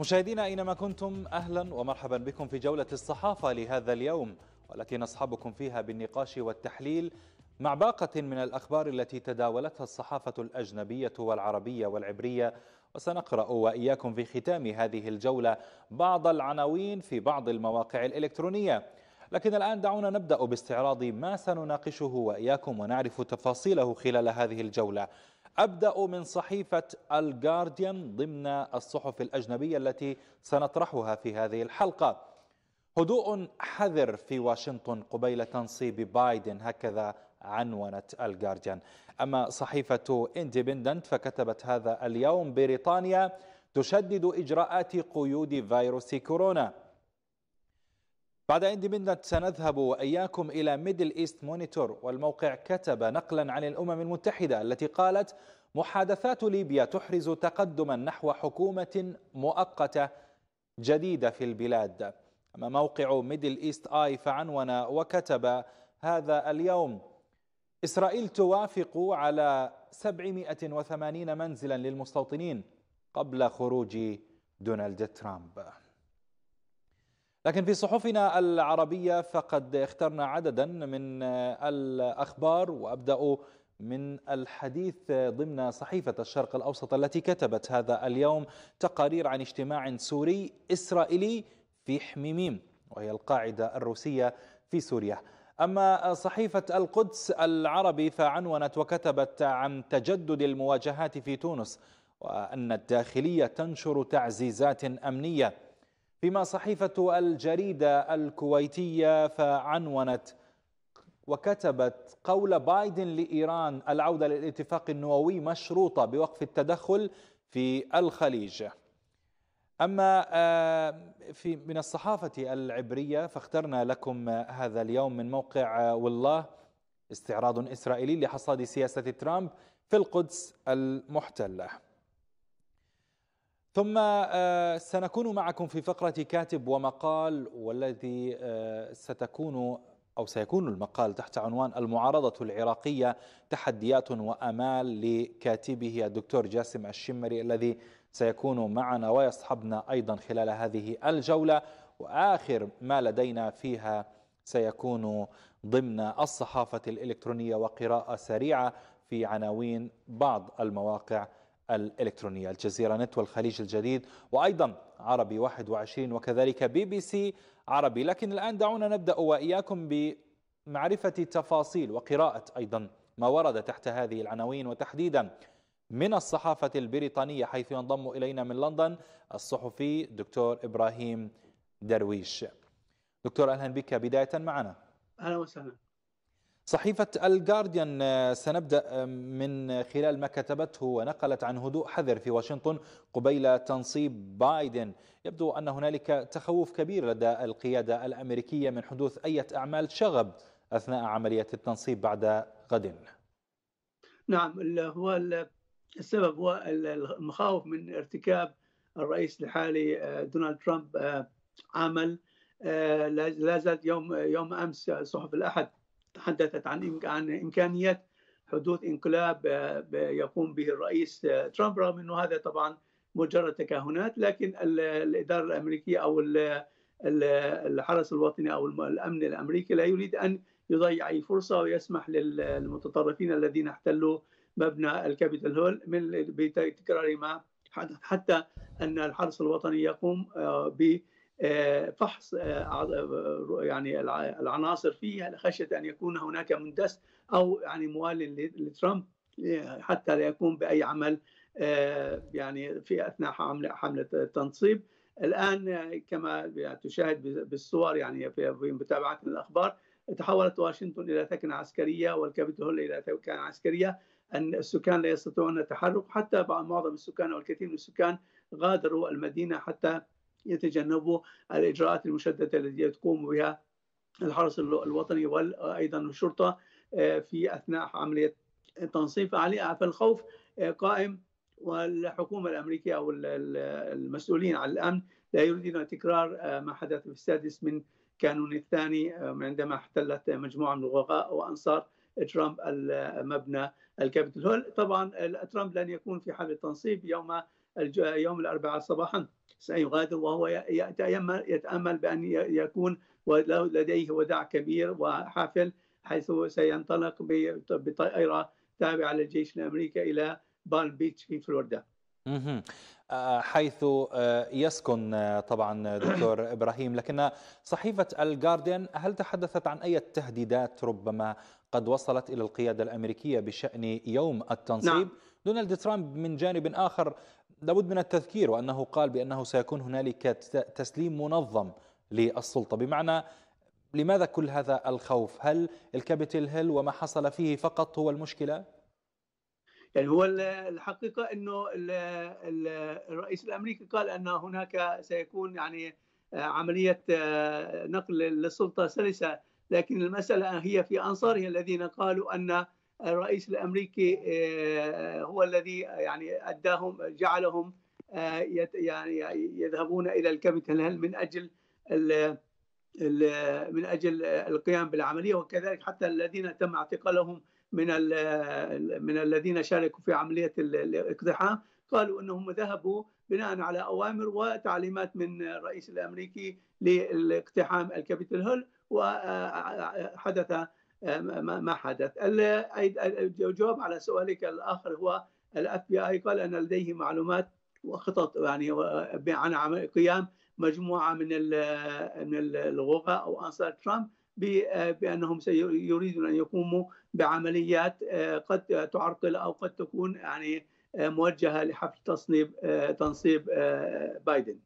مشاهدينا أينما كنتم أهلا ومرحبا بكم في جولة الصحافة لهذا اليوم والتي نصحبكم فيها بالنقاش والتحليل مع باقة من الأخبار التي تداولتها الصحافة الأجنبية والعربية والعبرية وسنقرأ وإياكم في ختام هذه الجولة بعض العناوين في بعض المواقع الإلكترونية لكن الآن دعونا نبدأ باستعراض ما سنناقشه وإياكم ونعرف تفاصيله خلال هذه الجولة أبدأ من صحيفة الجارديان ضمن الصحف الأجنبية التي سنطرحها في هذه الحلقة هدوء حذر في واشنطن قبيل تنصيب بايدن هكذا عنونت الجارديان أما صحيفة اندبندنت فكتبت هذا اليوم بريطانيا تشدد إجراءات قيود فيروس كورونا بعد اند ميدنايت سنذهب واياكم الى ميدل ايست مونيتور والموقع كتب نقلا عن الامم المتحده التي قالت محادثات ليبيا تحرز تقدما نحو حكومه مؤقته جديده في البلاد اما موقع ميدل ايست اي فعنون وكتب هذا اليوم اسرائيل توافق على 780 منزلا للمستوطنين قبل خروج دونالد ترامب لكن في صحفنا العربية فقد اخترنا عددا من الأخبار وأبدأ من الحديث ضمن صحيفة الشرق الأوسط التي كتبت هذا اليوم تقارير عن اجتماع سوري إسرائيلي في حميميم وهي القاعدة الروسية في سوريا أما صحيفة القدس العربي فعنونت وكتبت عن تجدد المواجهات في تونس وأن الداخلية تنشر تعزيزات أمنية فيما صحيفة الجريدة الكويتية فعنونت وكتبت قول بايدن لإيران العودة للاتفاق النووي مشروطة بوقف التدخل في الخليج أما آه، في من الصحافة العبرية فاخترنا لكم هذا اليوم من موقع والله استعراض إسرائيلي لحصاد سياسة ترامب في القدس المحتله ثم آه، سنكون معكم في فقرة كاتب ومقال والذي آه، ستكون أو سيكون المقال تحت عنوان المعارضة العراقية تحديات وأمال لكاتبه الدكتور جاسم الشمري الذي سيكون معنا ويصحبنا أيضا خلال هذه الجولة وآخر ما لدينا فيها سيكون ضمن الصحافة الإلكترونية وقراءة سريعة في عناوين بعض المواقع الإلكترونية الجزيرة نت والخليج الجديد وأيضا عربي 21 وكذلك بي بي سي عربي لكن الآن دعونا نبدأ وإياكم بمعرفة تفاصيل وقراءة أيضا ما ورد تحت هذه العناوين وتحديدا من الصحافة البريطانية حيث ينضم إلينا من لندن الصحفي دكتور إبراهيم درويش دكتور أهلا بك بداية معنا أهلا وسهلا صحيفة الجارديان آه، سنبدأ آه، من خلال ما كتبته ونقلت عن هدوء حذر في واشنطن قبيل تنصيب بايدن يبدو أن هنالك تخوف كبير لدى القيادة الأمريكية من حدوث أي أعمال شغب أثناء عملية التنصيب بعد غد نعم هو السبب هو المخاوف من ارتكاب الرئيس الحالي آه، دونالد ترامب عمل لا زالت يوم يوم امس صحف الاحد تحدثت عن عن امكانيه حدوث انقلاب آه، يقوم به الرئيس آه، ترامب رغم انه هذا طبعا مجرد تكهنات لكن الاداره الامريكيه او الحرس الوطني او الامن الامريكي لا يريد ان يضيع اي فرصه ويسمح للمتطرفين الذين احتلوا مبنى الكابيتال هول من بتكرار ما حدث حتى ان الحرس الوطني يقوم آه، ب فحص آه، آه، يعني العناصر فيها يعني خشيه ان يكون هناك مندس او يعني موال لترامب آه، حتى لا يقوم باي عمل يعني في اثناء حمله التنصيب الان كما تشاهد بالصور يعني في متابعه الاخبار تحولت واشنطن الى ثكنه عسكريه والكابيتول الى ثكنه عسكريه ان السكان لا يستطيعون التحرك حتى معظم السكان او الكثير من السكان غادروا المدينه حتى يتجنبوا الإجراءات المشددة التي تقوم بها الحرس الوطني وأيضا الشرطة آه، في أثناء عملية تنصيب آه، فالخوف آه، قائم والحكومة الأمريكية أو المسؤولين عن الأمن لا يريدون تكرار ما حدث في السادس من كانون الثاني عندما احتلت مجموعة من الغوغاء وأنصار ترامب المبنى الكابيتول طبعا ترامب لن يكون في حالة تنصيب يوم يوم الأربعاء صباحا سيغادر وهو يتأمل, يتأمل بأن يكون لديه وداع كبير وحافل حيث سينطلق بطائرة تابعة للجيش الأمريكي إلى بالم بيتش في فلوريدا آه، حيث آه، يسكن آه، طبعا دكتور إبراهيم لكن صحيفة الجارديان هل تحدثت عن أي تهديدات ربما قد وصلت إلى القيادة الأمريكية بشأن يوم التنصيب نعم. دونالد ترامب من جانب آخر لابد من التذكير وأنه قال بأنه سيكون هنالك تسليم منظم للسلطة بمعنى لماذا كل هذا الخوف هل الكابيتال هيل وما حصل فيه فقط هو المشكلة؟ يعني هو الحقيقة أنه الرئيس الأمريكي قال أن هناك سيكون يعني عملية نقل للسلطة سلسة لكن المسألة هي في أنصاره الذين قالوا أن الرئيس الامريكي آه، هو الذي يعني اداهم جعلهم آه، يعني يذهبون الى الكابيتال هيل من اجل من اجل القيام بالعمليه وكذلك حتى الذين تم اعتقالهم من من الذين شاركوا في عمليه الاقتحام قالوا انهم ذهبوا بناء على اوامر وتعليمات من الرئيس الامريكي لاقتحام الكابيتال هيل وحدث آه، ما حدث الجواب على سؤالك الآخر هو الاف بي اي قال ان لديه معلومات وخطط يعني عن قيام مجموعه من من الغوغاء او انصار ترامب بانهم يريدون ان يقوموا بعمليات آه، قد تعرقل او قد تكون يعني آه، موجهه لحفل تصنيب تنصيب بايدن.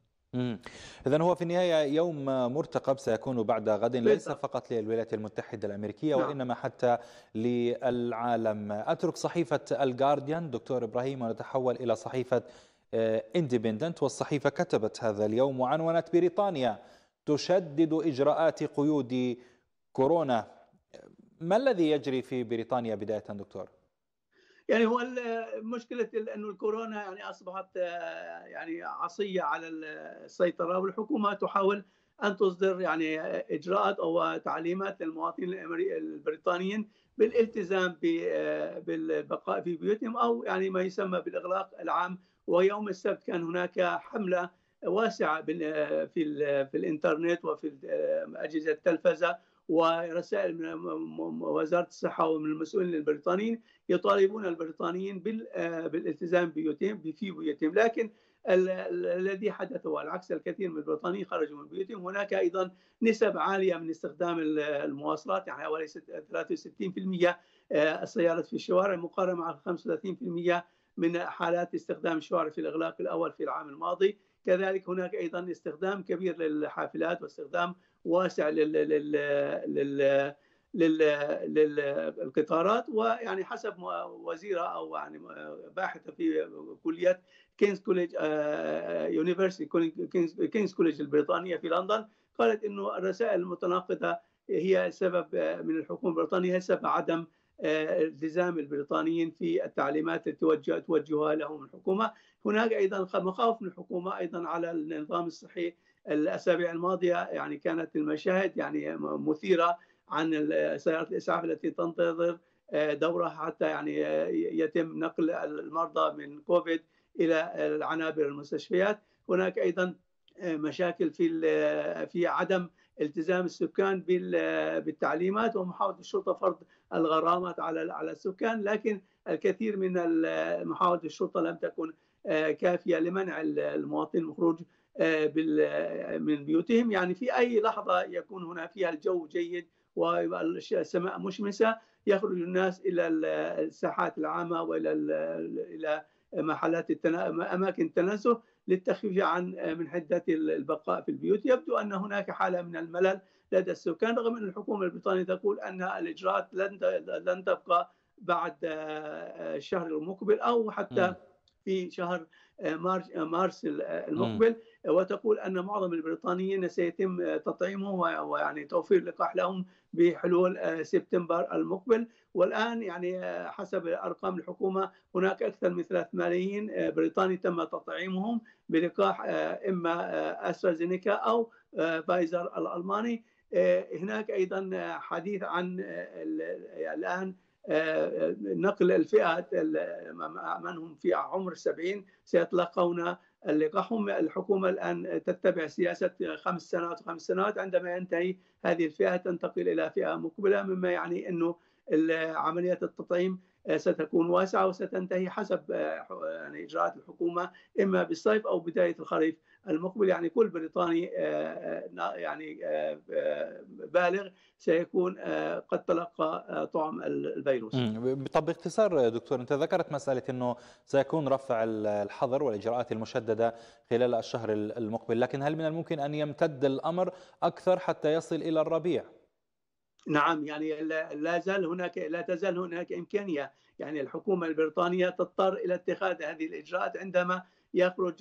إذا هو في النهاية يوم مرتقب سيكون بعد غد ليس فقط للولايات المتحدة الأمريكية نعم. وإنما حتى للعالم أترك صحيفة الجارديان دكتور إبراهيم ونتحول إلى صحيفة اندبندنت آه، والصحيفة كتبت هذا اليوم وعنونت بريطانيا تشدد إجراءات قيود كورونا ما الذي يجري في بريطانيا بداية دكتور؟ يعني هو مشكله انه الكورونا يعني اصبحت آه، يعني عصيه على السيطره والحكومه تحاول ان تصدر يعني اجراءات او تعليمات للمواطنين البريطانيين بالالتزام آه، بالبقاء في بيوتهم او يعني ما يسمى بالاغلاق العام ويوم السبت كان هناك حمله واسعه في في الانترنت وفي آه، اجهزه التلفزه ورسائل من وزاره الصحه ومن المسؤولين البريطانيين يطالبون البريطانيين آه، بالالتزام بيوتهم في بيوتهم لكن الذي حدث هو العكس الكثير من البريطانيين خرجوا من بيوتهم هناك ايضا نسب عاليه من استخدام المواصلات يعني حوالي 63% آه، السيارات في الشوارع مقارنه مع 35% من حالات استخدام الشوارع في الاغلاق الاول في العام الماضي كذلك هناك ايضا استخدام كبير للحافلات واستخدام واسع لل لل لل للقطارات ويعني حسب وزيره او يعني باحثه في كليه كينز كوليج آه، آه، يونيفرسيتي كينز كوليج البريطانيه في لندن قالت انه الرسائل المتناقضه هي سبب آه، من الحكومه البريطانيه هي سبب عدم التزام البريطانيين في التعليمات التي توجه توجهها لهم الحكومه، هناك ايضا مخاوف من الحكومه ايضا على النظام الصحي الاسابيع الماضيه يعني كانت المشاهد يعني مثيره عن سيارات الاسعاف التي تنتظر آه، دورها حتى يعني آه، يتم نقل المرضى من كوفيد الى العنابر المستشفيات هناك ايضا آه، مشاكل في في عدم التزام السكان بالتعليمات ومحاوله الشرطه فرض الغرامات على على السكان لكن الكثير من محاوله الشرطه لم تكن كافيه لمنع المواطن من خروج آه، آه، من بيوتهم يعني في أي لحظة يكون هنا فيها الجو جيد والسماء مشمسة يخرج الناس إلى الساحات العامة وإلى إلى محلات التنا... أماكن التنزه للتخفيف عن آه، من حدة البقاء في البيوت يبدو أن هناك حالة من الملل لدى السكان رغم أن الحكومة البريطانية تقول أن الإجراءات لن لن تبقى بعد الشهر المقبل أو حتى في شهر مارس المقبل وتقول ان معظم البريطانيين سيتم تطعيمهم ويعني توفير لقاح لهم بحلول آه، سبتمبر المقبل والان يعني آه، حسب ارقام الحكومه هناك اكثر من 3 ملايين آه، بريطاني تم تطعيمهم بلقاح اما استرازينيكا او فايزر الالماني هناك ايضا حديث عن الان نقل الفئة من هم في عمر السبعين سيتلقون اللقاح الحكومة الآن تتبع سياسة خمس سنوات وخمس سنوات عندما ينتهي هذه الفئة تنتقل إلى فئة مقبلة مما يعني أنه عملية التطعيم ستكون واسعة وستنتهي حسب يعني إجراءات الحكومة إما بالصيف أو بداية الخريف المقبل يعني كل بريطاني آه، آه، يعني آه، بالغ سيكون قد تلقى طعم الفيروس طب باختصار دكتور انت ذكرت مساله انه سيكون رفع الحظر والاجراءات المشدده خلال الشهر المقبل لكن هل من الممكن ان يمتد الامر اكثر حتى يصل الى الربيع نعم يعني لا زال هناك لا تزال هناك امكانيه يعني الحكومه البريطانيه تضطر الى اتخاذ هذه الاجراءات عندما يخرج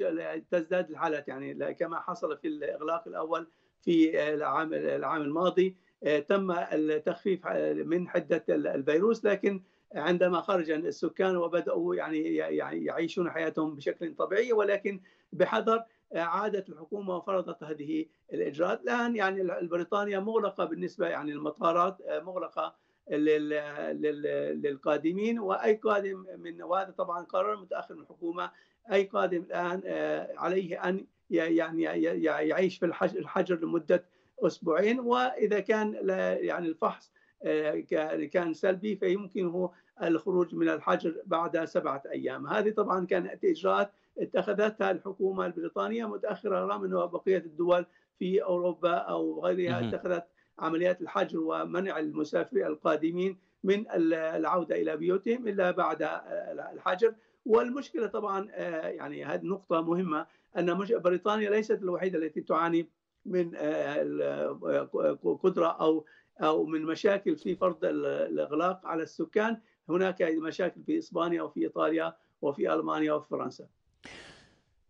تزداد الحالات يعني كما حصل في الاغلاق الاول في العام العام الماضي تم التخفيف من حده الفيروس لكن عندما خرج السكان وبداوا يعني يعيشون حياتهم بشكل طبيعي ولكن بحذر عادت الحكومه وفرضت هذه الاجراءات الان يعني بريطانيا مغلقه بالنسبه يعني المطارات مغلقه للقادمين واي قادم من وهذا طبعا قرار متاخر من الحكومه أي قادم الآن آه، عليه أن يعني يعيش في الحجر لمدة أسبوعين وإذا كان يعني الفحص آه، كان سلبي فيمكنه الخروج من الحجر بعد سبعة أيام هذه طبعا كانت إجراءات اتخذتها الحكومة البريطانية متأخرة رغم انه بقية الدول في أوروبا أو غيرها اتخذت عمليات الحجر ومنع المسافرين القادمين من العودة إلى بيوتهم إلا بعد آه، الحجر والمشكله طبعا آه، يعني هذه نقطه مهمه ان بريطانيا ليست الوحيده التي تعاني من آه، آه، قدره او او من مشاكل في فرض الاغلاق على السكان هناك مشاكل في اسبانيا وفي ايطاليا وفي المانيا وفي فرنسا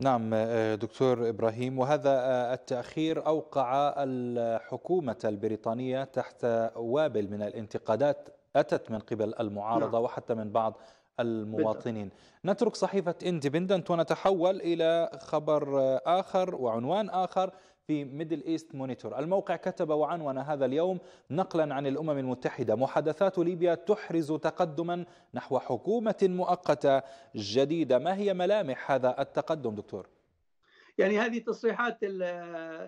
نعم دكتور ابراهيم وهذا التاخير اوقع الحكومه البريطانيه تحت وابل من الانتقادات اتت من قبل المعارضه نعم. وحتى من بعض المواطنين بالضبط. نترك صحيفة اندبندنت ونتحول إلى خبر آخر وعنوان آخر في ميدل ايست مونيتور الموقع كتب وعنون هذا اليوم نقلا عن الامم المتحده محادثات ليبيا تحرز تقدما نحو حكومه مؤقته جديده ما هي ملامح هذا التقدم دكتور يعني هذه تصريحات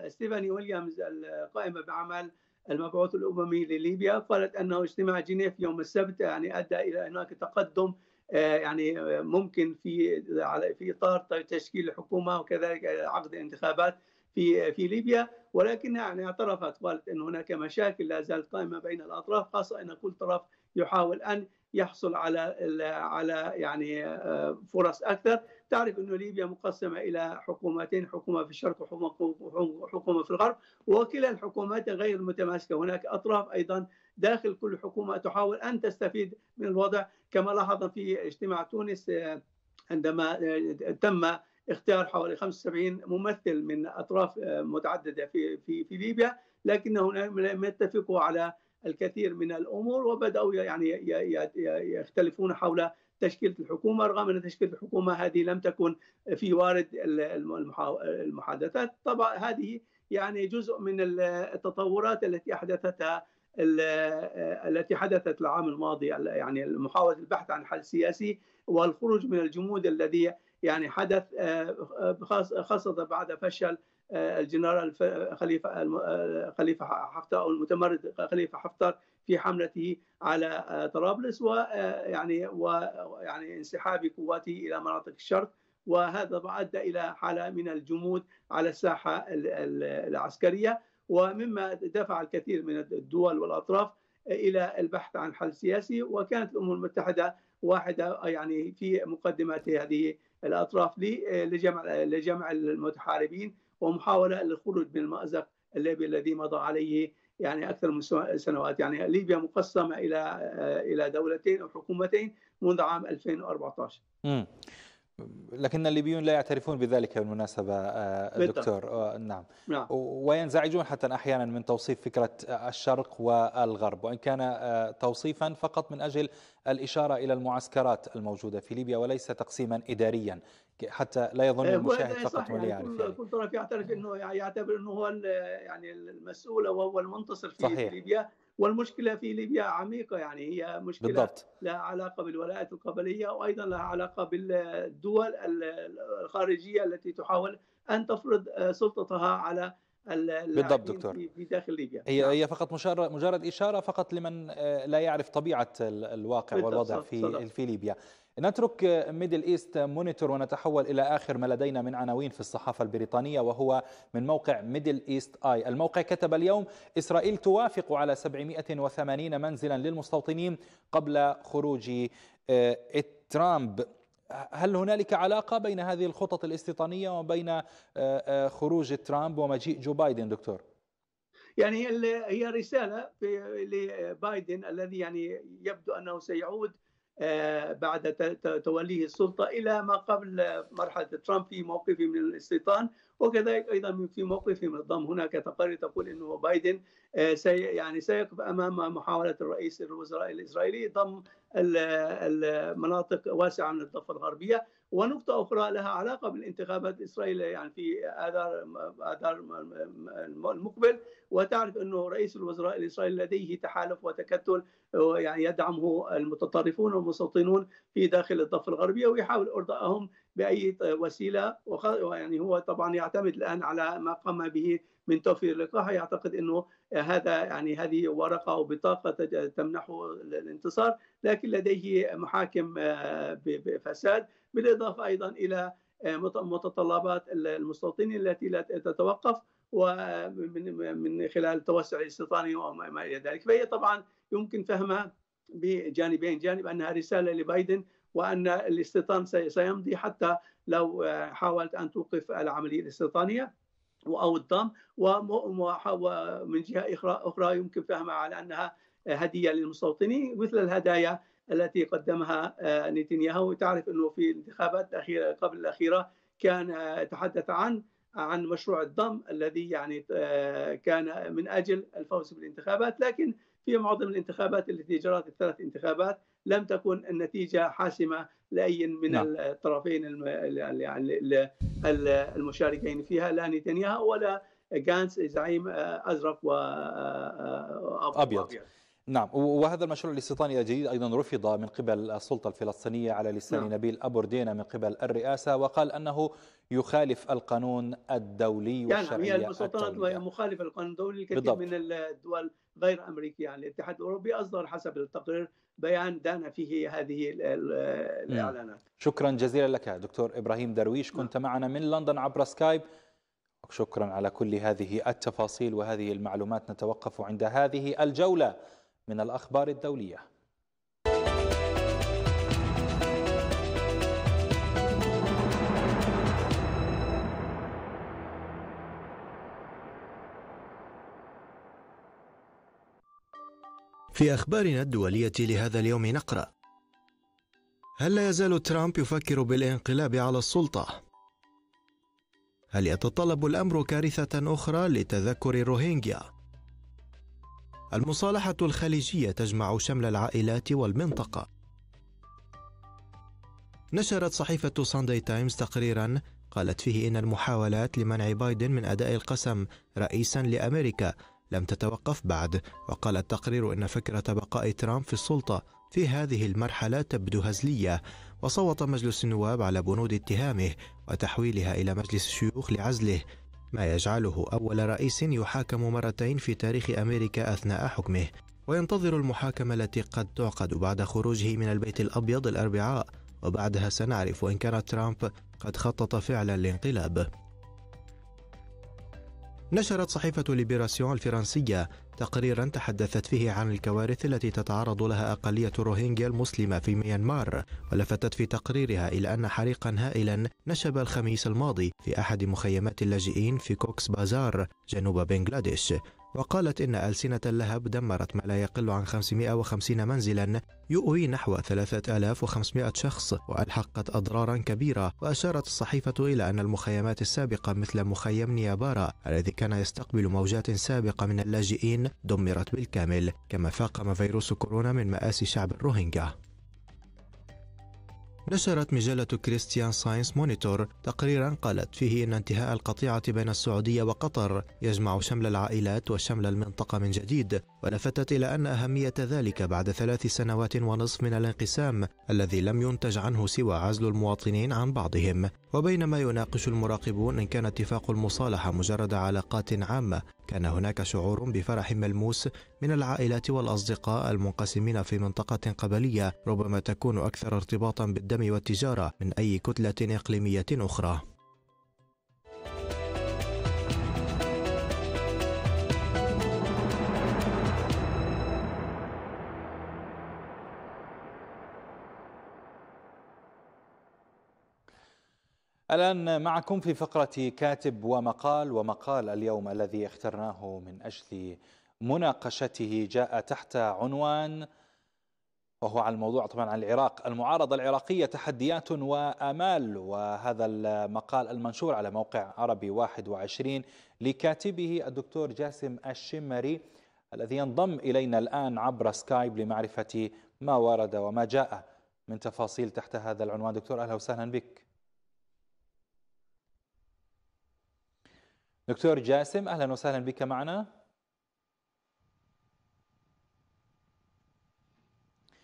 ستيفاني ويليامز القائمه بعمل المبعوث الاممي لليبيا قالت انه اجتماع جنيف يوم السبت يعني ادى الى هناك تقدم آه، يعني آه، ممكن في آه، على في اطار طيب تشكيل حكومه وكذلك عقد انتخابات في في ليبيا ولكن يعني اعترفت قالت ان هناك مشاكل لا زالت قائمه بين الاطراف خاصه ان كل طرف يحاول ان يحصل على على يعني فرص اكثر تعرف أن ليبيا مقسمة إلى حكومتين حكومة في الشرق وحكومة في الغرب وكلا الحكومات غير متماسكة هناك أطراف أيضا داخل كل حكومة تحاول أن تستفيد من الوضع كما لاحظنا في اجتماع تونس آه، عندما آه، تم اختيار حوالي 75 ممثل من اطراف آه، متعدده في في في ليبيا لكنهم لم يتفقوا على الكثير من الامور وبداوا يعني يختلفون حول تشكيلة الحكومة رغم أن تشكيلة الحكومة هذه لم تكن في وارد المحادثات طبعا هذه يعني جزء من التطورات التي أحدثتها التي حدثت العام الماضي يعني محاولة البحث عن حل سياسي والخروج من الجمود الذي يعني حدث آه، خاصة بعد فشل آه، الجنرال خليفة آه، خليفة حفتر أو المتمرد خليفة حفتر في حملته على آه، طرابلس ويعني آه، ويعني انسحاب قواته الى مناطق الشرق وهذا ادى الى حاله من الجمود على الساحه العسكريه ومما دفع الكثير من الدول والاطراف آه، الى البحث عن حل سياسي وكانت الامم المتحده واحده يعني في مقدمات هذه الاطراف لجمع لجمع المتحاربين ومحاوله للخروج من المازق الليبي الذي مضى عليه يعني اكثر من سنوات يعني ليبيا مقسمه الى آه، الى دولتين او حكومتين منذ عام 2014 لكن الليبيون لا يعترفون بذلك بالمناسبة آه، دكتور آه، نعم. نعم وينزعجون حتى أحيانا من توصيف فكرة الشرق والغرب وإن كان توصيفا فقط من أجل الإشارة إلى المعسكرات الموجودة في ليبيا وليس تقسيما إداريا حتى لا يظن إيه، المشاهد إيه، فقط من يعني يعرف يعني كل طرف يعترف انه يعتبر انه هو يعني المسؤول وهو المنتصر في صحيح. ليبيا والمشكله في ليبيا عميقه يعني هي مشكله بالضبط. لها علاقه بالولاءات القبليه وايضا لها علاقه بالدول الخارجيه التي تحاول ان تفرض آه، سلطتها على بالضبط دكتور في داخل ليبيا هي نعم. هي فقط مجرد اشاره فقط لمن آه، لا يعرف طبيعه الواقع والوضع في في ليبيا نترك ميدل ايست مونيتور ونتحول الى اخر ما لدينا من عناوين في الصحافه البريطانيه وهو من موقع ميدل ايست اي، الموقع كتب اليوم اسرائيل توافق على 780 منزلا للمستوطنين قبل خروج آه، ترامب هل هنالك علاقه بين هذه الخطط الاستيطانيه وبين آه، آه، خروج ترامب ومجيء جو بايدن دكتور؟ يعني هي رساله لبايدن الذي يعني يبدو انه سيعود آه، بعد توليه السلطة إلى ما قبل مرحلة ترامب في موقفه من الاستيطان وكذلك أيضا في موقفه من الضم هناك تقارير تقول أنه بايدن آه، سي يعني سيقف أمام محاولة الرئيس الوزراء الإسرائيلي ضم المناطق واسعة من الضفة الغربية ونقطة أخرى لها علاقة بالانتخابات الإسرائيلية يعني في آذار آذار المقبل وتعرف أنه رئيس الوزراء الإسرائيلي لديه تحالف وتكتل يعني يدعمه المتطرفون والمستوطنون في داخل الضفة الغربية ويحاول إرضائهم بأي وسيلة يعني هو طبعا يعتمد الآن على ما قام به من توفير اللقاح يعتقد انه هذا يعني هذه ورقه او بطاقه تمنحه الانتصار لكن لديه محاكم آه، بفساد بالاضافه ايضا الى آه، متطلبات المستوطنين التي لا تتوقف ومن من خلال توسع الاستيطاني وما الى ذلك فهي طبعا يمكن فهمها بجانبين جانب انها رساله لبايدن وان الاستيطان سيمضي حتى لو آه، حاولت ان توقف العمليه الاستيطانيه أو الضم ومن جهة أخرى يمكن فهمها على أنها هدية للمستوطنين مثل الهدايا التي قدمها آه، نتنياهو تعرف أنه في الانتخابات الأخيرة قبل الأخيرة كان تحدث عن عن مشروع الضم الذي يعني آه، كان من اجل الفوز بالانتخابات لكن في معظم الانتخابات التي جرت الثلاث انتخابات لم تكن النتيجه حاسمه لاي من لا. نعم. الطرفين يعني المشاركين فيها لا نتنياهو ولا جانس زعيم آه، ازرق وابيض آه، آه، أبيض. نعم وهذا المشروع الاستيطاني الجديد أيضا رفض من قبل السلطة الفلسطينية على لسان نعم. نبيل أبوردينا من قبل الرئاسة وقال أنه يخالف القانون الدولي والشرعية يعني هي المستوطنات مخالفة للقانون الدولي الكثير بالضبط. من الدول غير أمريكية عن يعني. الاتحاد الأوروبي أصدر حسب التقرير بيان دان فيه هذه الإعلانات شكرا جزيلا لك دكتور إبراهيم درويش كنت نعم. معنا من لندن عبر سكايب شكرا على كل هذه التفاصيل وهذه المعلومات نتوقف عند هذه الجولة من الأخبار الدولية في أخبارنا الدولية لهذا اليوم نقرأ هل لا يزال ترامب يفكر بالانقلاب على السلطة؟ هل يتطلب الأمر كارثة أخرى لتذكر الروهينجيا؟ المصالحة الخليجية تجمع شمل العائلات والمنطقة نشرت صحيفة ساندي تايمز تقريرا قالت فيه إن المحاولات لمنع بايدن من أداء القسم رئيسا لأمريكا لم تتوقف بعد وقال التقرير ان فكره بقاء ترامب في السلطه في هذه المرحله تبدو هزليه وصوت مجلس النواب على بنود اتهامه وتحويلها الى مجلس الشيوخ لعزله ما يجعله اول رئيس يحاكم مرتين في تاريخ امريكا اثناء حكمه وينتظر المحاكمه التي قد تعقد بعد خروجه من البيت الابيض الاربعاء وبعدها سنعرف ان كان ترامب قد خطط فعلا لانقلاب نشرت صحيفة ليبراسيون الفرنسية تقريرا تحدثت فيه عن الكوارث التي تتعرض لها أقلية روهينجيا المسلمة في ميانمار ولفتت في تقريرها إلى أن حريقا هائلا نشب الخميس الماضي في أحد مخيمات اللاجئين في كوكس بازار جنوب بنغلاديش وقالت إن ألسنة اللهب دمرت ما لا يقل عن 550 منزلا يؤوي نحو 3500 شخص وألحقت أضرارا كبيرة وأشارت الصحيفة إلى أن المخيمات السابقة مثل مخيم نيابارا الذي كان يستقبل موجات سابقة من اللاجئين دمرت بالكامل كما فاقم فيروس كورونا من مآسي شعب الروهينجا نشرت مجلة كريستيان ساينس مونيتور تقريرا قالت فيه أن انتهاء القطيعة بين السعودية وقطر يجمع شمل العائلات وشمل المنطقة من جديد ولفتت إلى أن أهمية ذلك بعد ثلاث سنوات ونصف من الانقسام الذي لم ينتج عنه سوى عزل المواطنين عن بعضهم وبينما يناقش المراقبون إن كان اتفاق المصالحة مجرد علاقات عامة كان هناك شعور بفرح ملموس من العائلات والأصدقاء المنقسمين في منطقة قبلية ربما تكون أكثر ارتباطا بالدم والتجارة من أي كتلة إقليمية أخرى الآن معكم في فقرة كاتب ومقال ومقال اليوم الذي اخترناه من أجل مناقشته جاء تحت عنوان وهو عن الموضوع طبعا عن العراق المعارضة العراقية تحديات وأمال وهذا المقال المنشور على موقع عربي 21 لكاتبه الدكتور جاسم الشمري الذي ينضم إلينا الآن عبر سكايب لمعرفة ما ورد وما جاء من تفاصيل تحت هذا العنوان دكتور أهلا وسهلا بك دكتور جاسم اهلا وسهلا بك معنا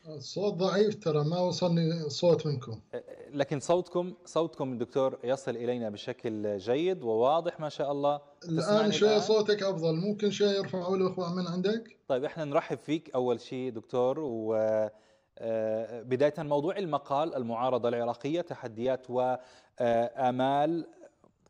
الصوت ضعيف ترى ما وصلني صوت منكم أه، أه، لكن صوتكم صوتكم دكتور يصل الينا بشكل جيد وواضح ما شاء الله الان شوي صوتك افضل ممكن شوي يرفعوا الاخوان من عندك طيب احنا نرحب فيك اول شيء دكتور و أه، بداية موضوع المقال المعارضة العراقية تحديات وآمال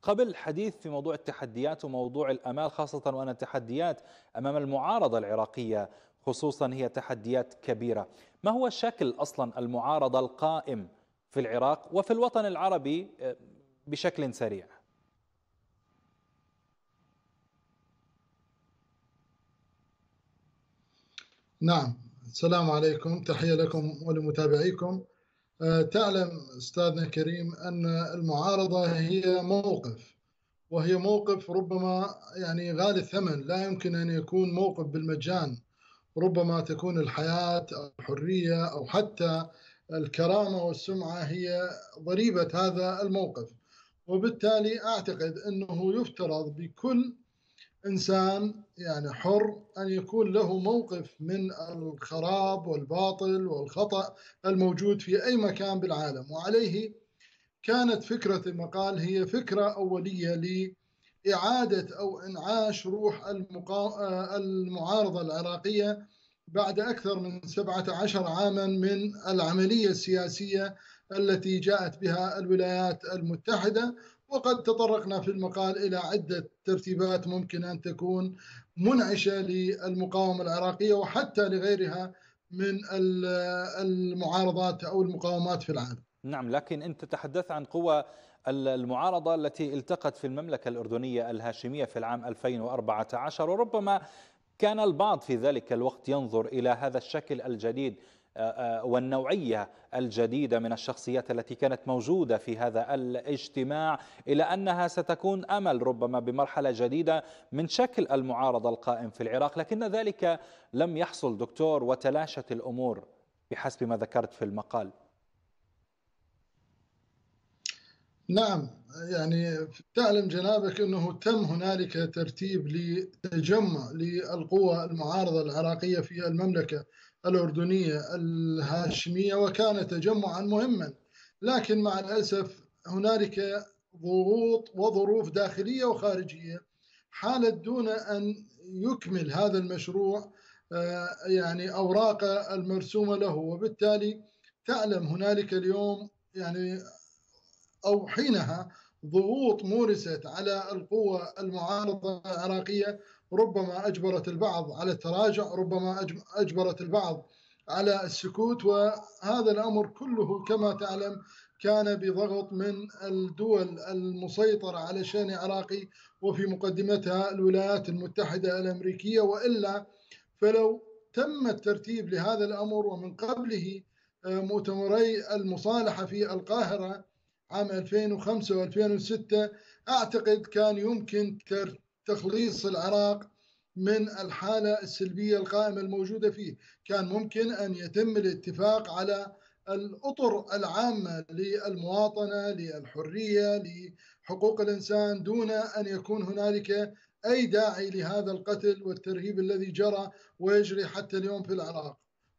قبل الحديث في موضوع التحديات وموضوع الامال خاصه وان التحديات امام المعارضه العراقيه خصوصا هي تحديات كبيره، ما هو شكل اصلا المعارضه القائم في العراق وفي الوطن العربي آه، بشكل سريع؟ نعم السلام عليكم تحية لكم ولمتابعيكم آه، تعلم استاذنا الكريم ان المعارضه هي موقف وهي موقف ربما يعني غالي الثمن لا يمكن ان يكون موقف بالمجان ربما تكون الحياه او الحريه او حتى الكرامه والسمعه هي ضريبه هذا الموقف وبالتالي اعتقد انه يفترض بكل انسان يعني حر ان يكون له موقف من الخراب والباطل والخطا الموجود في اي مكان بالعالم وعليه كانت فكره المقال هي فكره اوليه لاعاده او انعاش روح المعارضه العراقيه بعد اكثر من 17 عاما من العمليه السياسيه التي جاءت بها الولايات المتحده وقد تطرقنا في المقال إلى عدة ترتيبات ممكن أن تكون منعشة للمقاومة العراقية وحتى لغيرها من المعارضات أو المقاومات في العالم نعم لكن أنت تتحدث عن قوى المعارضة التي التقت في المملكة الأردنية الهاشمية في العام 2014 وربما كان البعض في ذلك الوقت ينظر إلى هذا الشكل الجديد آه، آه، والنوعية الجديدة من الشخصيات التي كانت موجودة في هذا الاجتماع إلى أنها ستكون أمل ربما بمرحلة جديدة من شكل المعارضة القائم في العراق لكن ذلك لم يحصل دكتور وتلاشت الأمور بحسب ما ذكرت في المقال نعم يعني تعلم جنابك انه تم هنالك ترتيب لتجمع للقوى المعارضه العراقيه في المملكه الأردنية الهاشمية وكان تجمعا مهما لكن مع الأسف هنالك ضغوط وظروف داخلية وخارجية حالت دون أن يكمل هذا المشروع آه، يعني أوراق المرسومة له وبالتالي تعلم هنالك اليوم يعني أو حينها ضغوط مورست على القوى المعارضة العراقية ربما أجبرت البعض على التراجع ربما أجبرت البعض على السكوت وهذا الأمر كله كما تعلم كان بضغط من الدول المسيطرة على الشأن العراقي وفي مقدمتها الولايات المتحدة الأمريكية وإلا فلو تم الترتيب لهذا الأمر ومن قبله آه، مؤتمري المصالحة في القاهرة عام 2005 و2006 أعتقد كان يمكن ترتيب تخليص العراق من الحالة السلبية القائمة الموجودة فيه كان ممكن أن يتم الاتفاق على الأطر العامة للمواطنة للحرية لحقوق الإنسان دون أن يكون هنالك أي داعي لهذا القتل والترهيب الذي جرى ويجري حتى اليوم في العراق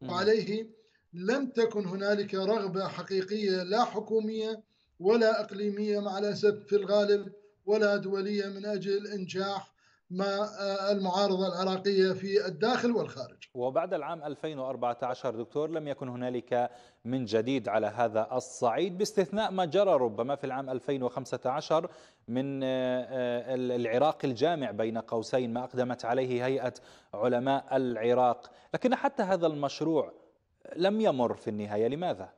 وعليه لم تكن هنالك رغبة حقيقية لا حكومية ولا إقليمية مع الأسف في الغالب ولا دولية من أجل إنجاح ما آه، المعارضة العراقية في الداخل والخارج وبعد العام 2014 دكتور لم يكن هنالك من جديد على هذا الصعيد باستثناء ما جرى ربما في العام 2015 من آه، آه، العراق الجامع بين قوسين ما أقدمت عليه هيئة علماء العراق لكن حتى هذا المشروع لم يمر في النهاية لماذا؟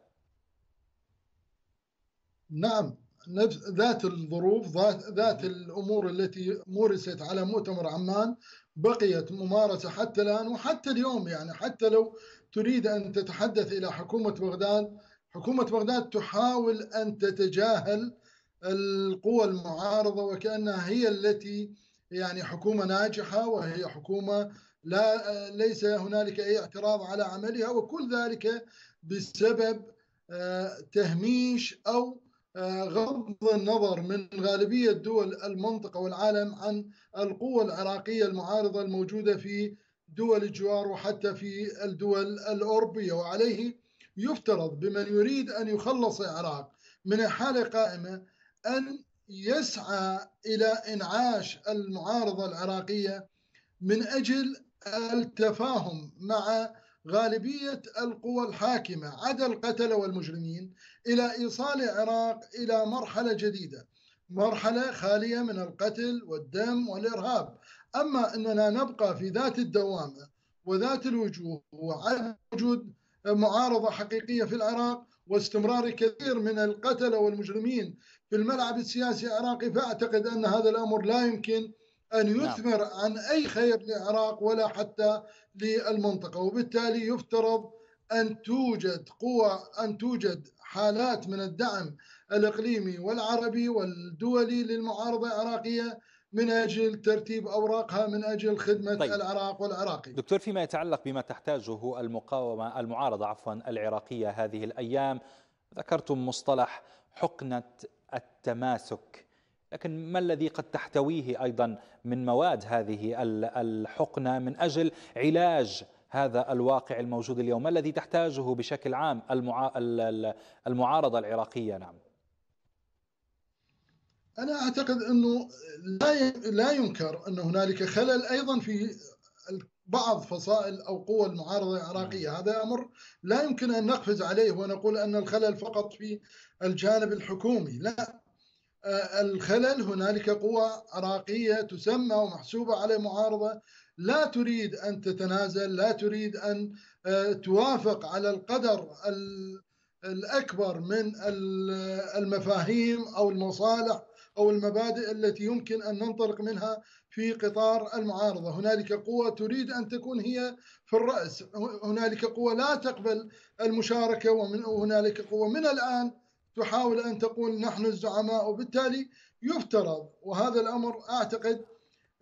نعم نفس ذات الظروف ذات, ذات الأمور التي مورست على مؤتمر عمان بقيت ممارسة حتى الآن وحتى اليوم يعني حتى لو تريد أن تتحدث إلى حكومة بغداد حكومة بغداد تحاول أن تتجاهل القوى المعارضة وكأنها هي التي يعني حكومة ناجحة وهي حكومة لا ليس هنالك أي اعتراض على عملها وكل ذلك بسبب آه، تهميش أو آه، غض النظر من غالبية دول المنطقة والعالم عن القوة العراقية المعارضة الموجودة في دول الجوار وحتى في الدول الأوروبية وعليه يفترض بمن يريد أن يخلص العراق من حالة قائمة أن يسعى إلى إنعاش المعارضة العراقية من أجل التفاهم مع غالبية القوى الحاكمة عدا القتلة والمجرمين إلى إيصال العراق إلى مرحلة جديدة مرحلة خالية من القتل والدم والإرهاب أما أننا نبقى في ذات الدوامة وذات الوجوه وعدم وجود معارضة حقيقية في العراق واستمرار كثير من القتلة والمجرمين في الملعب السياسي العراقي فأعتقد أن هذا الأمر لا يمكن أن نعم. يثمر نعم. عن أي خير للعراق ولا حتى للمنطقة وبالتالي يفترض أن توجد قوى أن توجد حالات من الدعم الإقليمي والعربي والدولي للمعارضة العراقية من أجل ترتيب أوراقها من أجل خدمة طيب. العراق والعراقي دكتور فيما يتعلق بما تحتاجه المقاومة المعارضة عفوا العراقية هذه الأيام ذكرتم مصطلح حقنة التماسك لكن ما الذي قد تحتويه أيضا من مواد هذه الحقنة من أجل علاج هذا الواقع الموجود اليوم ما الذي تحتاجه بشكل عام المعارضة العراقية نعم أنا أعتقد أنه لا لا ينكر أن هنالك خلل أيضا في بعض فصائل أو قوى المعارضة العراقية نعم. هذا أمر لا يمكن أن نقفز عليه ونقول أن الخلل فقط في الجانب الحكومي لا الخلل هنالك قوى عراقية تسمى ومحسوبة على معارضة لا تريد أن تتنازل لا تريد أن آه، توافق على القدر الأكبر من المفاهيم أو المصالح أو المبادئ التي يمكن أن ننطلق منها في قطار المعارضة هنالك قوة تريد أن تكون هي في الرأس هنالك قوة لا تقبل المشاركة وهنالك قوة من الآن تحاول أن تقول نحن الزعماء وبالتالي يفترض وهذا الأمر أعتقد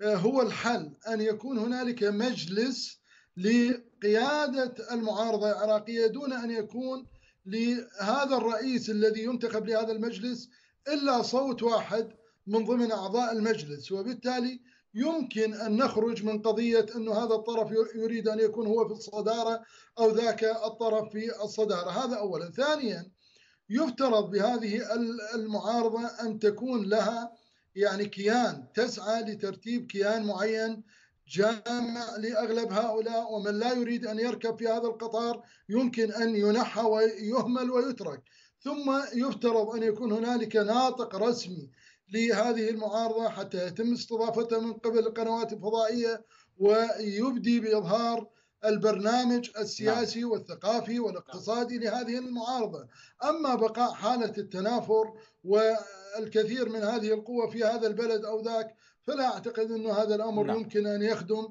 آه، هو الحل أن يكون هنالك مجلس لقيادة المعارضة العراقية دون أن يكون لهذا الرئيس الذي ينتخب لهذا المجلس إلا صوت واحد من ضمن أعضاء المجلس وبالتالي يمكن أن نخرج من قضية أن هذا الطرف يريد أن يكون هو في الصدارة أو ذاك الطرف في الصدارة هذا أولا ثانيا يفترض بهذه المعارضة أن تكون لها يعني كيان تسعى لترتيب كيان معين جامع لأغلب هؤلاء ومن لا يريد أن يركب في هذا القطار يمكن أن ينحى ويهمل ويترك ثم يفترض أن يكون هنالك ناطق رسمي لهذه المعارضة حتى يتم استضافتها من قبل القنوات الفضائية ويبدي بإظهار البرنامج نعم. السياسي نعم. والثقافي والاقتصادي نعم. لهذه المعارضه، اما بقاء حاله التنافر والكثير من هذه القوى في هذا البلد او ذاك فلا اعتقد انه هذا الامر نعم. يمكن ان يخدم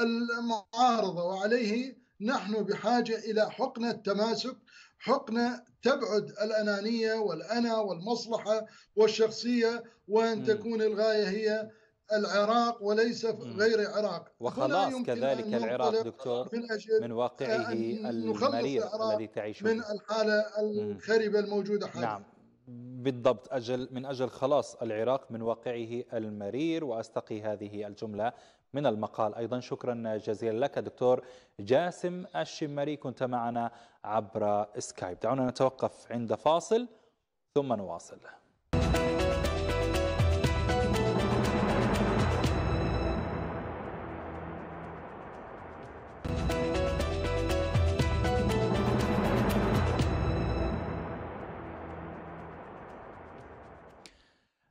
المعارضه وعليه نحن بحاجه الى حقنه تماسك حقنه تبعد الانانيه والانا والمصلحه والشخصيه وان تكون الغايه هي العراق وليس غير العراق وخلاص كذلك العراق دكتور من, من واقعه المرير الذي تعيشه من الحالة الخربة الموجودة حاليا نعم بالضبط أجل من أجل خلاص العراق من واقعه المرير وأستقي هذه الجملة من المقال أيضا شكرا جزيلا لك دكتور جاسم الشمري كنت معنا عبر سكايب دعونا نتوقف عند فاصل ثم نواصل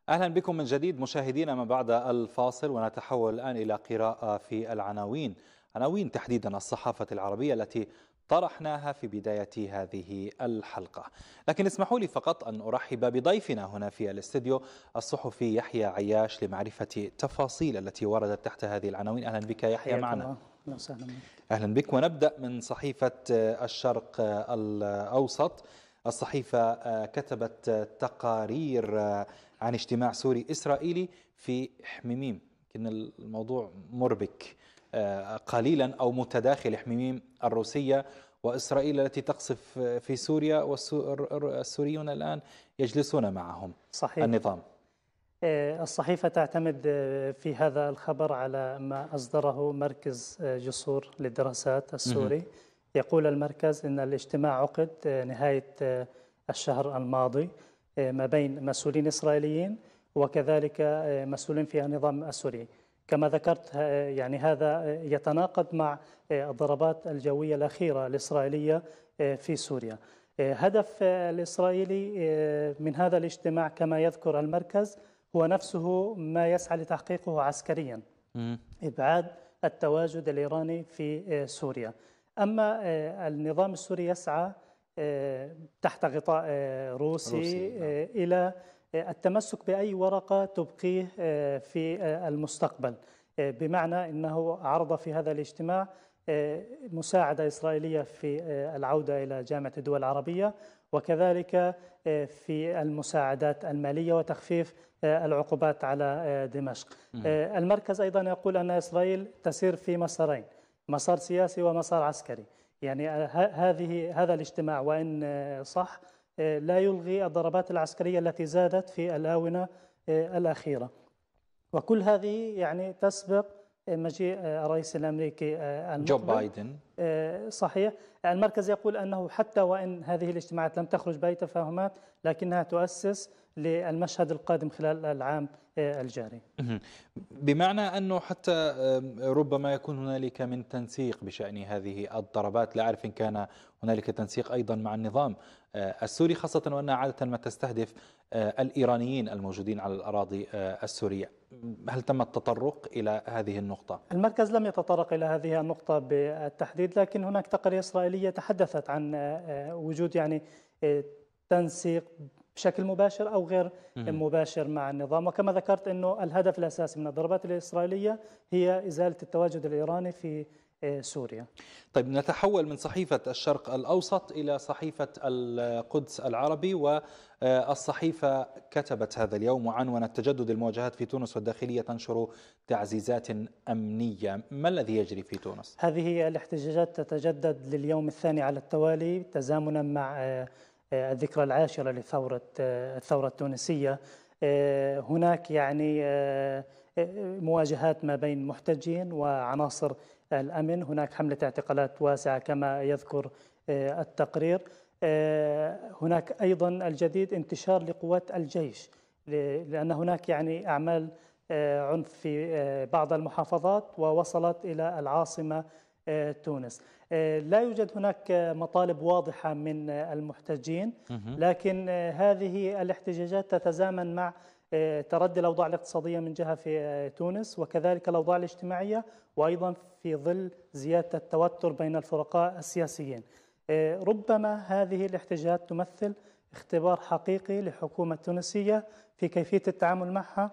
أهلا بكم من جديد مشاهدينا من بعد الفاصل ونتحول الآن إلى قراءة في العناوين عناوين تحديدا الصحافة العربية التي طرحناها في بداية هذه الحلقة لكن اسمحوا لي فقط أن أرحب بضيفنا هنا في الاستديو الصحفي يحيى عياش لمعرفة تفاصيل التي وردت تحت هذه العناوين أهلا بك يحيى معنا أهلا بك ونبدأ من صحيفة الشرق الأوسط الصحيفة كتبت تقارير عن اجتماع سوري إسرائيلي في حميميم لكن الموضوع مربك آه، قليلا أو متداخل حميميم الروسية وإسرائيل التي تقصف في سوريا والسوريون الآن يجلسون معهم صحيح. النظام آه، الصحيفة تعتمد آه، في هذا الخبر على ما أصدره مركز جسور للدراسات السوري يقول المركز أن الاجتماع عقد نهاية الشهر الماضي ما بين مسؤولين إسرائيليين وكذلك آه، مسؤولين في النظام السوري كما ذكرت يعني هذا آه، يتناقض مع آه، الضربات الجوية الأخيرة الإسرائيلية في سوريا هدف الإسرائيلي من هذا الاجتماع كما يذكر المركز هو نفسه ما يسعى لتحقيقه عسكريا إبعاد التواجد الإيراني في سوريا أما النظام السوري يسعى آه، تحت غطاء آه، روسي, روسي. نعم. آه، إلى التمسك بأي ورقة تبقيه في المستقبل بمعنى أنه عرض في هذا الاجتماع مساعدة إسرائيلية في العودة إلى جامعة الدول العربية وكذلك في المساعدات المالية وتخفيف العقوبات على دمشق المركز أيضا يقول أن إسرائيل تسير في مسارين مسار سياسي ومسار عسكري يعني هذه هذا الاجتماع وان صح لا يلغي الضربات العسكريه التي زادت في الاونه الاخيره. وكل هذه يعني تسبق مجيء الرئيس الامريكي المقبل جو بايدن آه، صحيح المركز يقول انه حتى وان هذه الاجتماعات لم تخرج باي تفاهمات لكنها تؤسس للمشهد القادم خلال العام آه، الجاري بمعنى أنه حتى ربما يكون هنالك من تنسيق بشأن هذه الضربات لا أعرف إن كان هنالك تنسيق أيضا مع النظام آه، السوري خاصة وأنها عادة ما تستهدف آه، الإيرانيين الموجودين على الأراضي السورية هل تم التطرق إلى هذه النقطة؟ المركز لم يتطرق إلى هذه النقطة بالتحديد لكن هناك تقارير إسرائيلية تحدثت عن وجود يعني تنسيق بشكل مباشر او غير مباشر مع النظام وكما ذكرت انه الهدف الاساسي من الضربات الاسرائيليه هي ازاله التواجد الايراني في آه، سوريا طيب نتحول من صحيفة الشرق الأوسط إلى صحيفة القدس العربي والصحيفة آه، كتبت هذا اليوم وعنوان تجدد المواجهات في تونس والداخلية تنشر تعزيزات أمنية ما الذي يجري في تونس؟ هذه الاحتجاجات تتجدد لليوم الثاني على التوالي تزامنا مع آه، الذكرى آه، العاشرة لثورة آه، الثورة التونسية آه، هناك يعني مواجهات ما بين محتجين وعناصر الأمن هناك حملة اعتقالات واسعة كما يذكر التقرير هناك أيضا الجديد انتشار لقوات الجيش لأن هناك يعني أعمال عنف في بعض المحافظات ووصلت إلى العاصمة آه، تونس آه، لا يوجد هناك مطالب واضحة من المحتجين لكن آه، هذه الاحتجاجات تتزامن مع تردي الأوضاع الاقتصادية من جهة في تونس وكذلك الأوضاع الاجتماعية وأيضا في ظل زيادة التوتر بين الفرقاء السياسيين ربما هذه الاحتجاجات تمثل اختبار حقيقي لحكومة تونسية في كيفية التعامل معها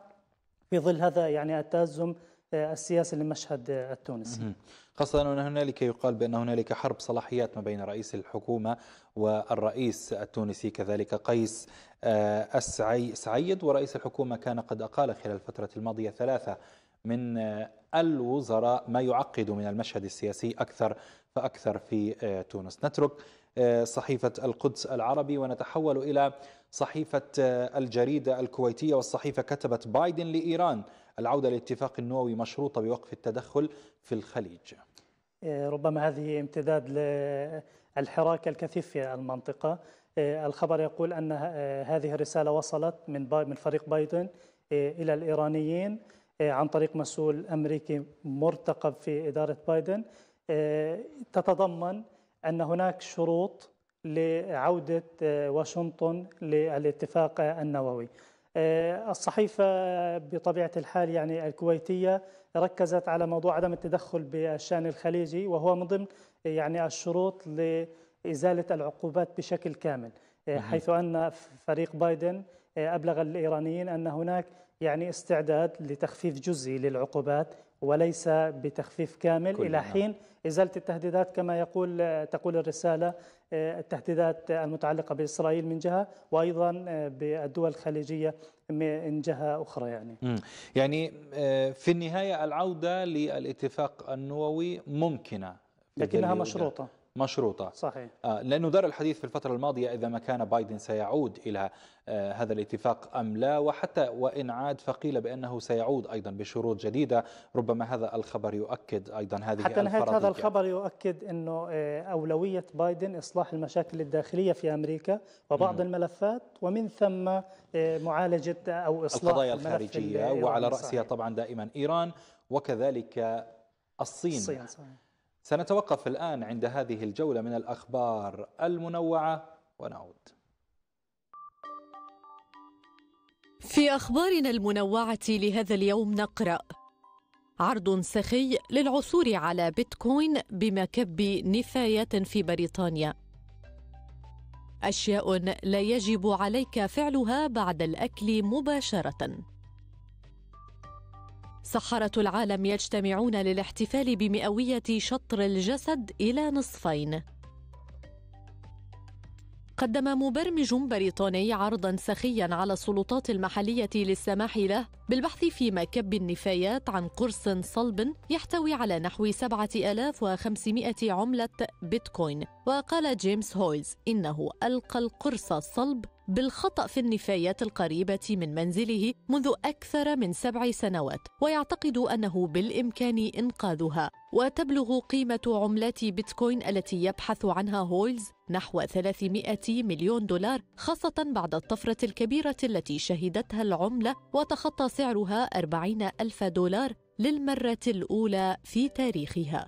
في ظل هذا يعني التأزم السياسي للمشهد التونسي خاصة أن هنالك يقال بأن هنالك حرب صلاحيات ما بين رئيس الحكومة والرئيس التونسي كذلك قيس آه، السعي سعيد ورئيس الحكومة كان قد أقال خلال الفترة الماضية ثلاثة من آه، الوزراء ما يعقد من المشهد السياسي أكثر فأكثر في آه، تونس نترك صحيفة القدس العربي ونتحول إلى صحيفة الجريدة الكويتية والصحيفة كتبت بايدن لإيران العودة لاتفاق النووي مشروطة بوقف التدخل في الخليج إيه، ربما هذه امتداد للحراك الكثيف في المنطقة إيه، الخبر يقول أن إيه، هذه الرسالة وصلت من من فريق بايدن إلى الإيرانيين عن طريق مسؤول أمريكي مرتقب في إدارة بايدن تتضمن أن هناك شروط لعودة واشنطن للاتفاق النووي آه، الصحيفة بطبيعة الحال يعني الكويتية ركزت على موضوع عدم التدخل بالشأن الخليجي وهو من ضمن يعني الشروط لإزالة العقوبات بشكل كامل آه، حيث أن فريق بايدن آه، أبلغ الإيرانيين أن هناك يعني استعداد لتخفيف جزئي للعقوبات وليس بتخفيف كامل إلى نعم. حين إزالة التهديدات كما يقول آه، تقول الرسالة آه، التهديدات المتعلقة بإسرائيل من جهة وأيضا آه، بالدول الخليجية من جهة أخرى يعني يعني في النهاية العودة للاتفاق النووي ممكنة لكنها مشروطة مشروطة صحيح آه، لأنه دار الحديث في الفترة الماضية إذا ما كان بايدن سيعود إلى آه، هذا الاتفاق أم لا وحتى وإن عاد فقيل بأنه سيعود أيضا بشروط جديدة ربما هذا الخبر يؤكد أيضا هذه حتى نهاية هذا الخبر يؤكد أنه آه، أولوية بايدن إصلاح المشاكل الداخلية في أمريكا وبعض م. الملفات ومن ثم معالجة أو إصلاح القضايا الخارجية وعلى رأسها طبعا دائما إيران وكذلك الصين, الصين صحيح. سنتوقف الآن عند هذه الجولة من الأخبار المنوعة ونعود في أخبارنا المنوعة لهذا اليوم نقرأ عرض سخي للعثور على بيتكوين بمكب نفايات في بريطانيا أشياء لا يجب عليك فعلها بعد الأكل مباشرة سحرة العالم يجتمعون للاحتفال بمئوية شطر الجسد إلى نصفين. قدم مبرمج بريطاني عرضا سخيا على السلطات المحلية للسماح له بالبحث في مكب النفايات عن قرص صلب يحتوي على نحو 7500 عملة بيتكوين وقال جيمس هويز إنه ألقى القرص الصلب بالخطأ في النفايات القريبة من منزله منذ أكثر من سبع سنوات ويعتقد أنه بالإمكان إنقاذها وتبلغ قيمة عملات بيتكوين التي يبحث عنها هويلز نحو 300 مليون دولار خاصة بعد الطفرة الكبيرة التي شهدتها العملة وتخطى سعرها 40 ألف دولار للمرة الأولى في تاريخها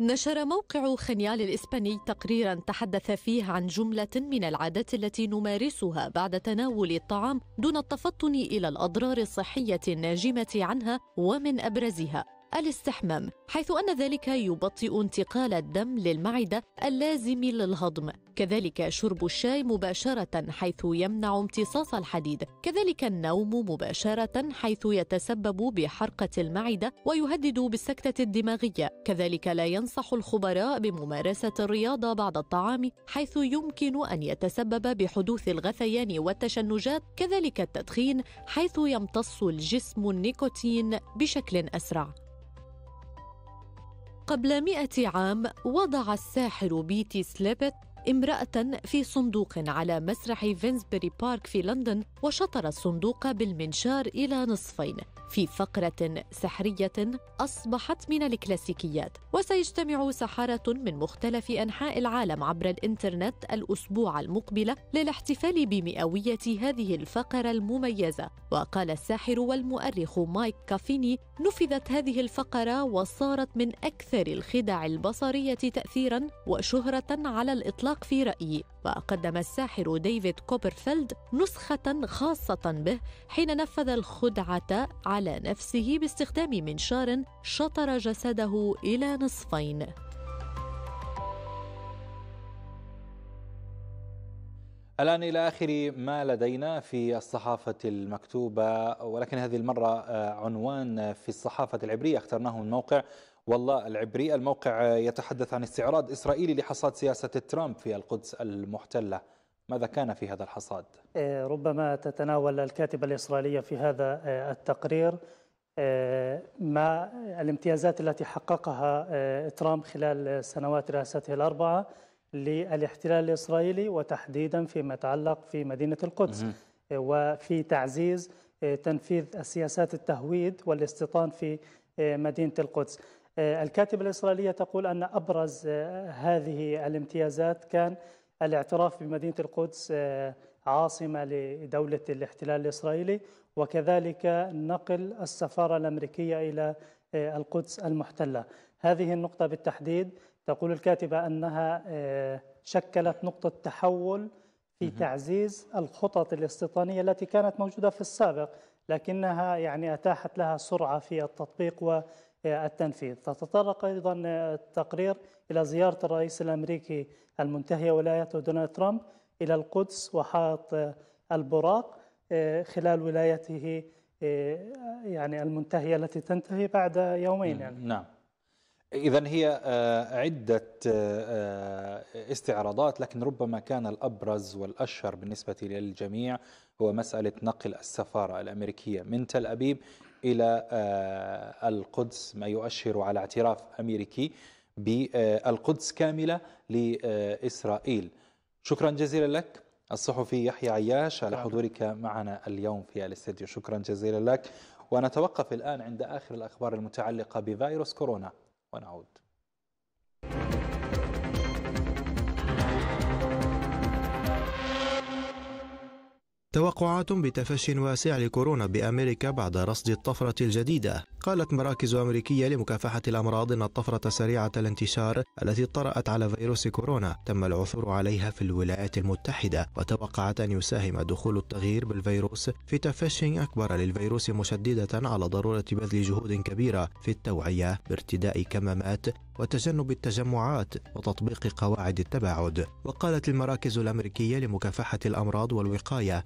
نشر موقع خنيال الإسباني تقريرا تحدث فيه عن جملة من العادات التي نمارسها بعد تناول الطعام دون التفطن إلى الأضرار الصحية الناجمة عنها ومن أبرزها الاستحمام حيث أن ذلك يبطئ انتقال الدم للمعدة اللازم للهضم كذلك شرب الشاي مباشرة حيث يمنع امتصاص الحديد كذلك النوم مباشرة حيث يتسبب بحرقة المعدة ويهدد بالسكتة الدماغية كذلك لا ينصح الخبراء بممارسة الرياضة بعد الطعام حيث يمكن أن يتسبب بحدوث الغثيان والتشنجات كذلك التدخين حيث يمتص الجسم النيكوتين بشكل أسرع قبل مئة عام وضع الساحر بيتي سليبت امرأة في صندوق على مسرح فينزبري بارك في لندن وشطر الصندوق بالمنشار إلى نصفين في فقرة سحرية أصبحت من الكلاسيكيات وسيجتمع سحرة من مختلف أنحاء العالم عبر الإنترنت الأسبوع المقبل للاحتفال بمئوية هذه الفقرة المميزة وقال الساحر والمؤرخ مايك كافيني نفذت هذه الفقرة وصارت من أكثر الخدع البصرية تأثيرا وشهرة على الإطلاق الحق في رأيي وقدم الساحر ديفيد كوبرفيلد نسخة خاصة به حين نفذ الخدعة على نفسه باستخدام منشار شطر جسده إلى نصفين الآن إلى آخر ما لدينا في الصحافة المكتوبة ولكن هذه المرة آه، عنوان في الصحافة العبرية اخترناه من موقع والله العبري الموقع يتحدث عن استعراض إسرائيلي لحصاد سياسة ترامب في القدس المحتلة ماذا كان في هذا الحصاد؟ إيه، ربما تتناول الكاتبة الإسرائيلية في هذا آه، التقرير آه، ما الامتيازات التي حققها آه، ترامب خلال سنوات رئاسته الأربعة للاحتلال الإسرائيلي وتحديدا فيما يتعلق في مدينة القدس وفي تعزيز تنفيذ السياسات التهويد والاستيطان في مدينة القدس آه، الكاتبة الإسرائيلية تقول أن أبرز آه، هذه الامتيازات كان الاعتراف بمدينة القدس آه، عاصمة لدولة الاحتلال الإسرائيلي وكذلك نقل السفارة الأمريكية إلى القدس المحتلة هذه النقطة بالتحديد تقول الكاتبة أنها شكلت نقطة تحول في تعزيز الخطط الاستيطانية التي كانت موجودة في السابق لكنها يعني أتاحت لها سرعة في التطبيق و. التنفيذ تتطرق أيضا التقرير إلى زيارة الرئيس الأمريكي المنتهية ولايته دونالد ترامب إلى القدس وحائط البراق آه، خلال ولايته آه، يعني المنتهية التي تنتهي بعد يومين يعني نعم إذا هي آه، عدة استعراضات لكن ربما كان الأبرز والأشهر بالنسبة للجميع هو مسألة نقل السفارة الأمريكية من تل أبيب إلى آه، القدس ما يؤشر على اعتراف أمريكي بالقدس كاملة لإسرائيل شكرا جزيلا لك الصحفي يحيى عياش على نعم. حضورك معنا اليوم في الاستديو شكرا جزيلا لك ونتوقف الآن عند آخر الأخبار المتعلقة بفيروس كورونا ونعود توقعات بتفشي واسع لكورونا بأمريكا بعد رصد الطفرة الجديدة قالت مراكز أمريكية لمكافحة الأمراض أن الطفرة سريعة الانتشار التي طرأت على فيروس كورونا تم العثور عليها في الولايات المتحدة وتوقعت أن يساهم دخول التغيير بالفيروس في تفشي أكبر للفيروس مشددة على ضرورة بذل جهود كبيرة في التوعية بارتداء كمامات وتجنب التجمعات وتطبيق قواعد التباعد وقالت المراكز الأمريكية لمكافحة الأمراض والوقاية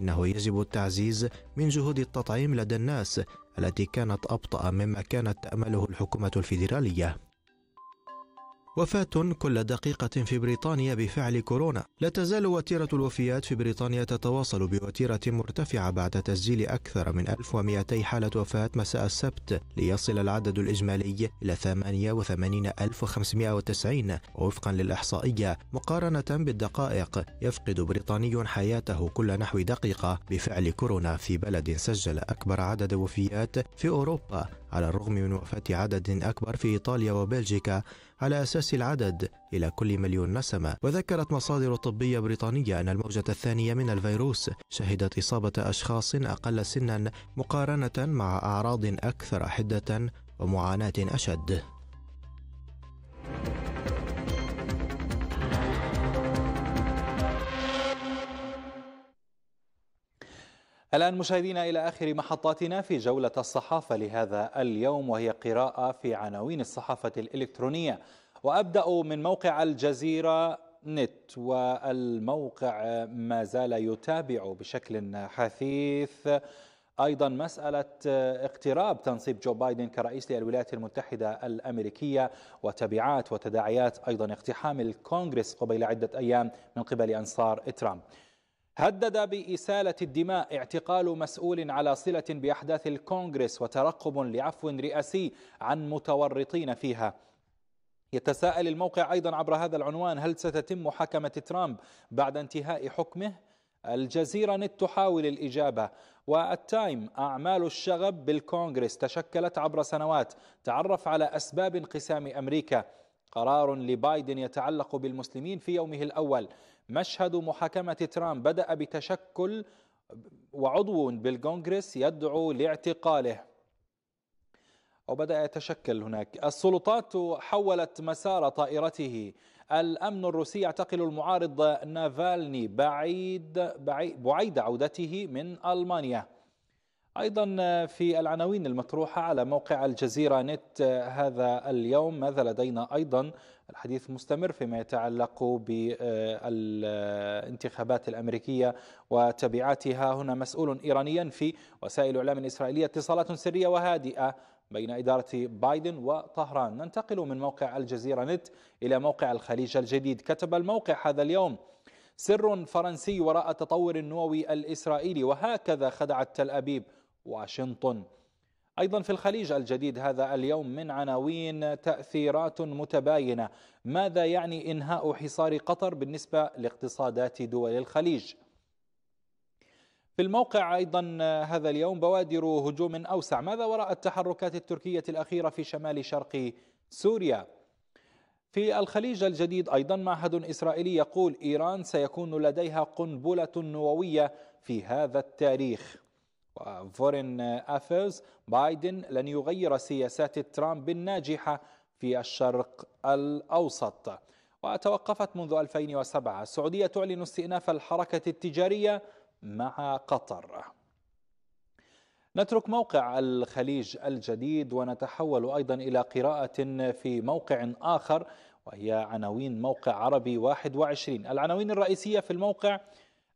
إنه يجب التعزيز من جهود التطعيم لدى الناس التي كانت أبطأ مما كانت تأمله الحكومة الفيدرالية وفاة كل دقيقة في بريطانيا بفعل كورونا لا تزال وتيرة الوفيات في بريطانيا تتواصل بوتيرة مرتفعة بعد تسجيل أكثر من 1200 حالة وفاة مساء السبت ليصل العدد الإجمالي إلى 88590 وفقا للإحصائية مقارنة بالدقائق يفقد بريطاني حياته كل نحو دقيقة بفعل كورونا في بلد سجل أكبر عدد وفيات في أوروبا على الرغم من وفاة عدد أكبر في إيطاليا وبلجيكا على أساس العدد إلى كل مليون نسمة وذكرت مصادر طبية بريطانية أن الموجة الثانية من الفيروس شهدت إصابة أشخاص أقل سنا مقارنة مع أعراض أكثر حدة ومعاناة أشد الآن مشاهدينا إلى آخر محطاتنا في جولة الصحافة لهذا اليوم وهي قراءة في عناوين الصحافة الإلكترونية وأبدأ من موقع الجزيرة نت والموقع ما زال يتابع بشكل حثيث أيضا مسألة اقتراب تنصيب جو بايدن كرئيس للولايات المتحدة الأمريكية وتبعات وتداعيات أيضا اقتحام الكونغرس قبيل عدة أيام من قبل أنصار ترامب هدد بإسالة الدماء اعتقال مسؤول على صلة بأحداث الكونغرس وترقب لعفو رئاسي عن متورطين فيها يتساءل الموقع أيضا عبر هذا العنوان هل ستتم محاكمة ترامب بعد انتهاء حكمه؟ الجزيرة نت تحاول الإجابة والتايم أعمال الشغب بالكونغرس تشكلت عبر سنوات تعرف على أسباب انقسام أمريكا قرار لبايدن يتعلق بالمسلمين في يومه الأول مشهد محاكمة ترامب بدأ بتشكل وعضو بالكونغرس يدعو لاعتقاله أو بدأ يتشكل هناك السلطات حولت مسار طائرته الأمن الروسي يعتقل المعارض نافالني بعيد, بعيد, بعيد عودته من ألمانيا أيضا في العناوين المطروحة على موقع الجزيرة نت آه، هذا اليوم ماذا لدينا أيضا الحديث مستمر فيما يتعلق بالانتخابات الأمريكية وتبعاتها هنا مسؤول إيراني في وسائل إعلام إسرائيلية اتصالات سرية وهادئة بين إدارة بايدن وطهران ننتقل من موقع الجزيرة نت إلى موقع الخليج الجديد كتب الموقع هذا اليوم سر فرنسي وراء تطور النووي الإسرائيلي وهكذا خدعت تل أبيب واشنطن ايضا في الخليج الجديد هذا اليوم من عناوين تاثيرات متباينه ماذا يعني انهاء حصار قطر بالنسبه لاقتصادات دول الخليج في الموقع أيضا هذا اليوم بوادر هجوم أوسع ماذا وراء التحركات التركية الأخيرة في شمال شرق سوريا في الخليج الجديد أيضا معهد إسرائيلي يقول إيران سيكون لديها قنبلة نووية في هذا التاريخ فورين أفيرز بايدن لن يغير سياسات ترامب الناجحة في الشرق الأوسط وتوقفت منذ 2007 السعودية تعلن استئناف الحركة التجارية مع قطر نترك موقع الخليج الجديد ونتحول أيضا إلى قراءة في موقع آخر وهي عناوين موقع عربي 21 العناوين الرئيسية في الموقع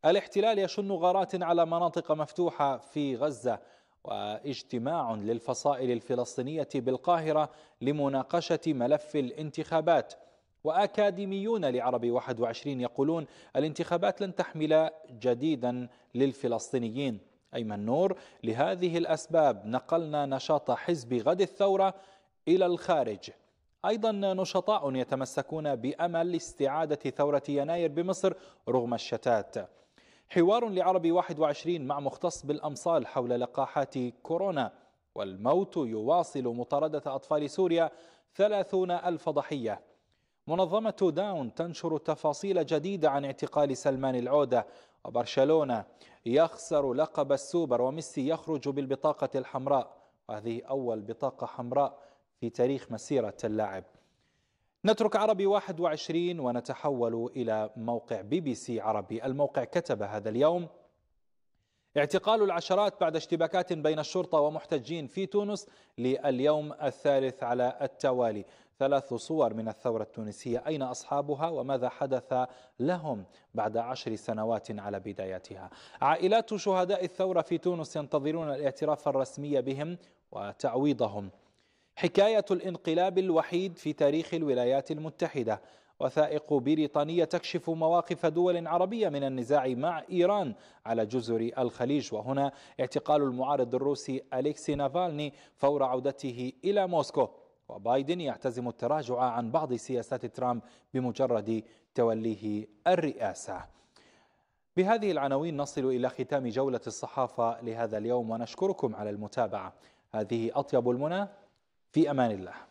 الاحتلال يشن غارات على مناطق مفتوحة في غزة واجتماع للفصائل الفلسطينية بالقاهرة لمناقشة ملف الانتخابات وأكاديميون لعرب 21 يقولون الانتخابات لن تحمل جديدا للفلسطينيين أيمن نور لهذه الأسباب نقلنا نشاط حزب غد الثورة إلى الخارج أيضا نشطاء يتمسكون بأمل استعادة ثورة يناير بمصر رغم الشتات حوار لعربي 21 مع مختص بالأمصال حول لقاحات كورونا والموت يواصل مطاردة أطفال سوريا ثلاثون ألف ضحية منظمة داون تنشر تفاصيل جديدة عن اعتقال سلمان العودة وبرشلونة يخسر لقب السوبر وميسي يخرج بالبطاقة الحمراء وهذه أول بطاقة حمراء في تاريخ مسيرة اللاعب نترك عربي 21 ونتحول إلى موقع بي بي سي عربي الموقع كتب هذا اليوم اعتقال العشرات بعد اشتباكات بين الشرطة ومحتجين في تونس لليوم الثالث على التوالي ثلاث صور من الثورة التونسية أين أصحابها وماذا حدث لهم بعد عشر سنوات على بدايتها عائلات شهداء الثورة في تونس ينتظرون الاعتراف الرسمي بهم وتعويضهم حكاية الانقلاب الوحيد في تاريخ الولايات المتحدة وثائق بريطانية تكشف مواقف دول عربية من النزاع مع إيران على جزر الخليج وهنا اعتقال المعارض الروسي أليكسي نافالني فور عودته إلى موسكو وبايدن يعتزم التراجع عن بعض سياسات ترامب بمجرد توليه الرئاسة بهذه العناوين نصل إلى ختام جولة الصحافة لهذا اليوم ونشكركم على المتابعة هذه أطيب المنى في امان الله